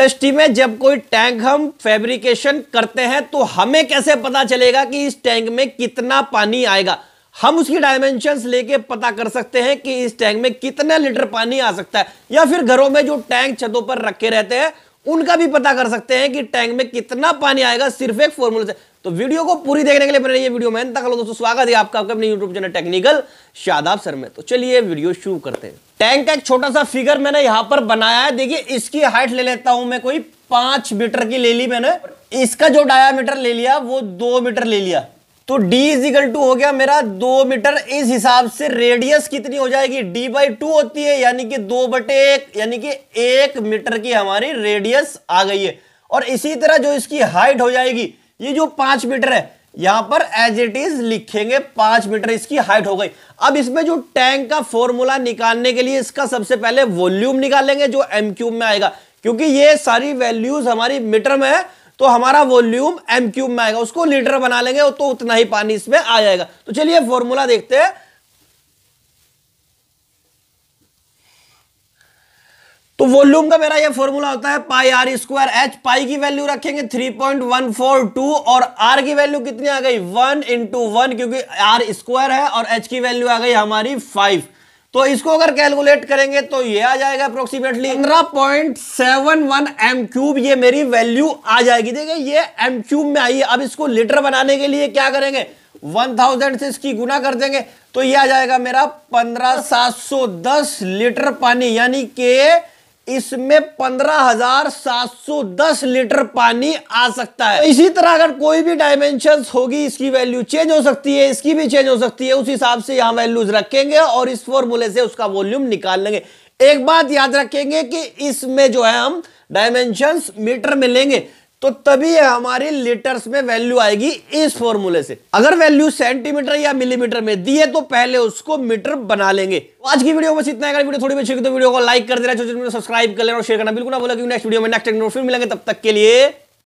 industry में जब कोई टैंक हम फैब्रिकेशन करते हैं तो हमें कैसे पता चलेगा कि इस टैंक में कितना पानी आएगा हम उसकी डायमेंशंस लेके पता कर सकते हैं कि इस टैंक में कितना लीटर पानी आ सकता है या फिर घरों में जो टैंक छतों पर रखे रहते हैं उनका भी पता कर सकते हैं कि टैंक में कितना पानी आएगा सिर्फ एक फॉर्मूले से तो वीडियो को पूरी देखने के लिए बने रहिए वीडियो में तक दोस्तों स्वागत है आपका अपने YouTube channel technical Shadab sir में तो चलिए वीडियो शुरू करते हैं टैंक का एक छोटा सा फिगर मैंने यहां पर बनाया है देखिए इसकी हाइट ले लेता हूं मैं कोई पांच मीटर की ले ली मैंने इसका जो डायामीटर ले लिया वो दो मीटर ले लिया तो d इजिकल टू हो गया मेरा दो मीटर इस हिसाब से रेडियस कितनी हो जाएगी d बाई टू होती है यानी कि दो बटे एक यानी कि एक मीटर की हमारी रेडियस आ गई है और इसी तरह जो इसकी हाइट हो जाएगी ये जो पांच मीटर है यहां पर एज इट इज लिखेंगे पांच मीटर इसकी हाइट हो गई अब इसमें जो टैंक का फॉर्मूला निकालने के लिए इसका सबसे पहले वॉल्यूम निकालेंगे जो एम क्यूब में आएगा क्योंकि ये सारी वैल्यूज हमारी मीटर में है तो हमारा वॉल्यूम एम क्यूब में आएगा उसको लीटर बना लेंगे तो उतना ही पानी इसमें आ जाएगा तो चलिए फॉर्मूला देखते हैं तो वॉल्यूम का मेरा ये फॉर्मूला होता है pi R square H pi की वैल्यू रखेंगे 3.142 और आर की वैल्यू कितनी आ गई वन इंटू वन क्योंकि आर स्क्वायर है और एच की वैल्यू आ गई हमारी फाइव तो इसको अगर कैलकुलेट करेंगे तो ये आ जाएगा अप्रोक्सीमेटली पंद्रह point seven one M cube ये मेरी वैल्यू आ जाएगी देखिए ये एम क्यूब में आई है अब इसको लीटर बनाने के लिए क्या करेंगे वन थाउजेंड से इसकी गुना कर देंगे तो ये आ जाएगा मेरा पंद्रह सात सौ दस लीटर पानी यानी के इसमें पंद्रह हजार सात सौ दस लीटर पानी आ सकता है तो इसी तरह अगर कोई भी डायमेंशन होगी इसकी वैल्यू चेंज हो सकती है इसकी भी चेंज हो सकती है उस हिसाब से यहां वैल्यूज रखेंगे और इस फॉर्मूले से उसका वॉल्यूम निकाल लेंगे एक बात याद रखेंगे कि इसमें जो है हम डायमेंशन मीटर में लेंगे तो तभी हमारी लीटर्स में वैल्यू आएगी इस फॉर्मूले से अगर वैल्यू सेंटीमीटर या मिलीमीटर में दी है तो पहले उसको मीटर बना लेंगे तो आज की वीडियो बस इतना वीडियो थोड़ी अच्छी तो वीडियो को लाइक कर देना सब्सक्राइब कर लेना और शेयर करना बिल्कुल ना बोला कि नेक्स्ट वीडियो में नेक्स्ट फिर मिलेंगे तब तक के लिए